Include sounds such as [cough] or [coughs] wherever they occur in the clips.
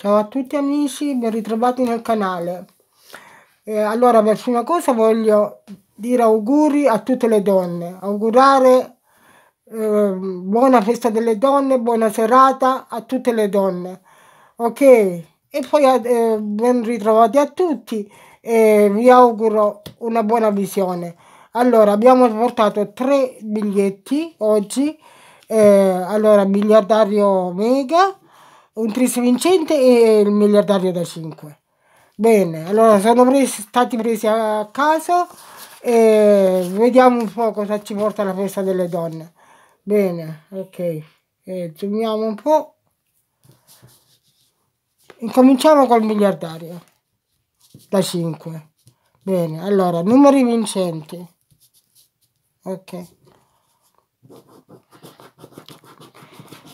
Ciao a tutti amici, ben ritrovati nel canale. Eh, allora, per prima cosa voglio dire auguri a tutte le donne, augurare eh, buona festa delle donne, buona serata a tutte le donne. Ok, e poi eh, ben ritrovati a tutti e vi auguro una buona visione. Allora, abbiamo portato tre biglietti oggi, eh, allora, biliardario Mega, un triste vincente e il miliardario da 5. Bene, allora sono presi, stati presi a caso e vediamo un po' cosa ci porta la festa delle donne. Bene, ok, e zoomiamo un po'. Incominciamo col miliardario da 5. Bene, allora, numeri vincenti. Ok.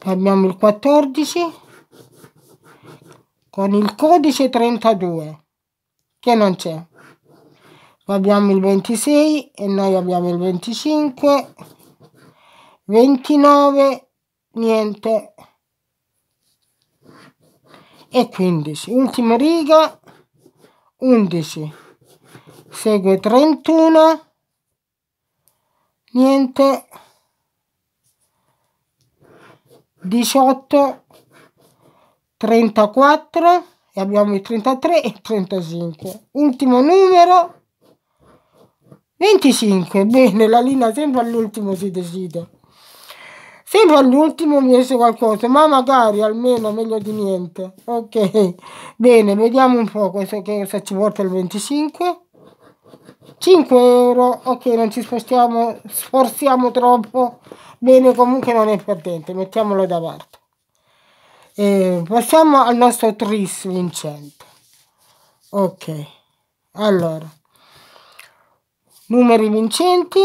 abbiamo il 14 con il codice 32 che non c'è abbiamo il 26 e noi abbiamo il 25 29 niente e 15 ultima riga 11 segue 31 niente 18, 34 e abbiamo i 33 e 35. Ultimo numero 25. Bene, la linea sempre all'ultimo si decide. Sempre all'ultimo mi esce qualcosa, ma magari almeno meglio di niente. Ok, bene, vediamo un po' questo che cosa ci porta il 25. 5 euro ok non ci spostiamo sforziamo troppo bene comunque non è perdente mettiamolo da parte e passiamo al nostro tris vincente ok allora numeri vincenti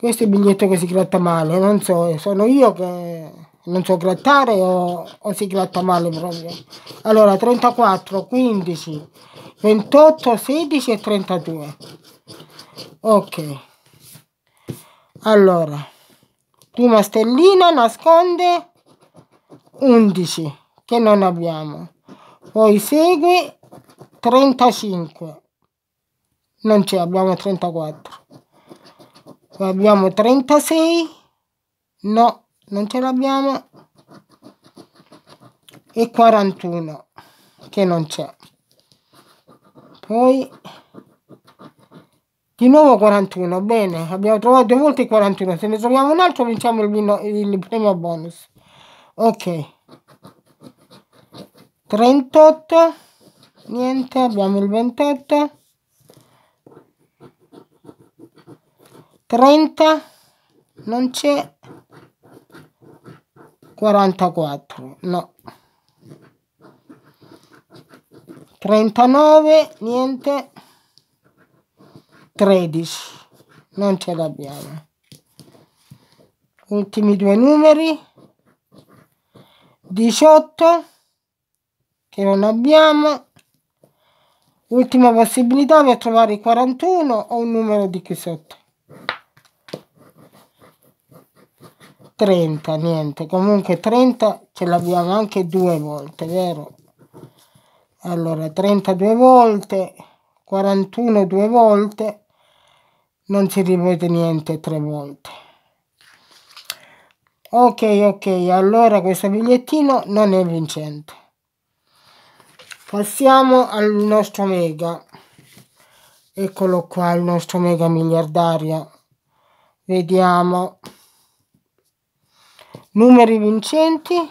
questo è il biglietto che si gratta male non so sono io che non so grattare o, o si gratta male proprio allora 34 15 28, 16 e 32. Ok. Allora, prima stellina nasconde 11 che non abbiamo. Poi segue 35. Non c'è, abbiamo 34. Poi abbiamo 36. No, non ce l'abbiamo. E 41 che non c'è poi di nuovo 41 bene abbiamo trovato due volte il 41 se ne troviamo un altro vinciamo il, vino, il premio bonus ok 38 niente abbiamo il 28 30 non c'è 44 no 39, niente, 13, non ce l'abbiamo. Ultimi due numeri, 18, che non abbiamo. Ultima possibilità per trovare il 41 o un numero di qui sotto. 30, niente, comunque 30 ce l'abbiamo anche due volte, vero? allora 32 volte 41 due volte non si ripete niente tre volte ok ok allora questo bigliettino non è vincente passiamo al nostro mega eccolo qua il nostro mega miliardario vediamo numeri vincenti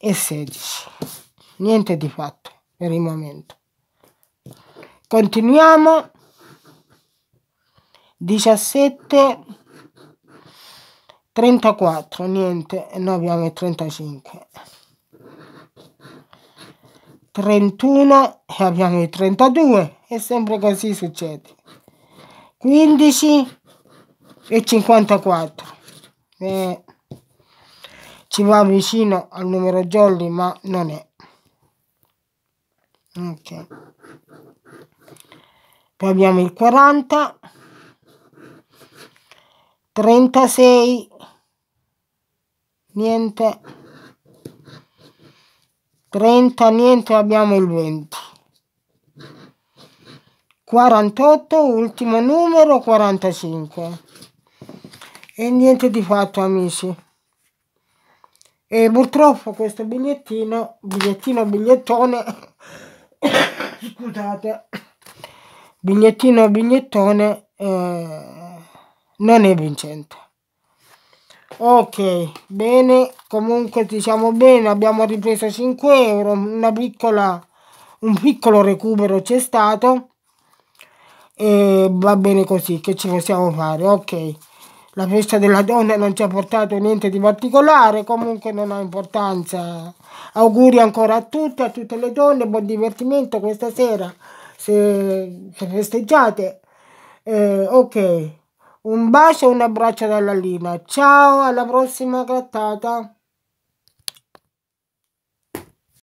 e 16. Niente di fatto per il momento. Continuiamo. 17 34 niente noi abbiamo il 35 31 e abbiamo il 32 e sempre così succede 15 e 54 e eh, ci va vicino al numero jolly ma non è ok poi abbiamo il 40 36 niente 30 niente abbiamo il 20 48 ultimo numero 45 e niente di fatto amici e purtroppo questo bigliettino bigliettino bigliettone [coughs] scusate bigliettino bigliettone eh, non è vincente ok bene comunque diciamo bene abbiamo ripreso 5 euro una piccola un piccolo recupero c'è stato e va bene così che ci possiamo fare ok la festa della donna non ci ha portato niente di particolare, comunque non ha importanza. Auguri ancora a tutte, a tutte le donne, buon divertimento questa sera, se, se festeggiate. Eh, ok, un bacio e un abbraccio dalla Lina. Ciao, alla prossima grattata.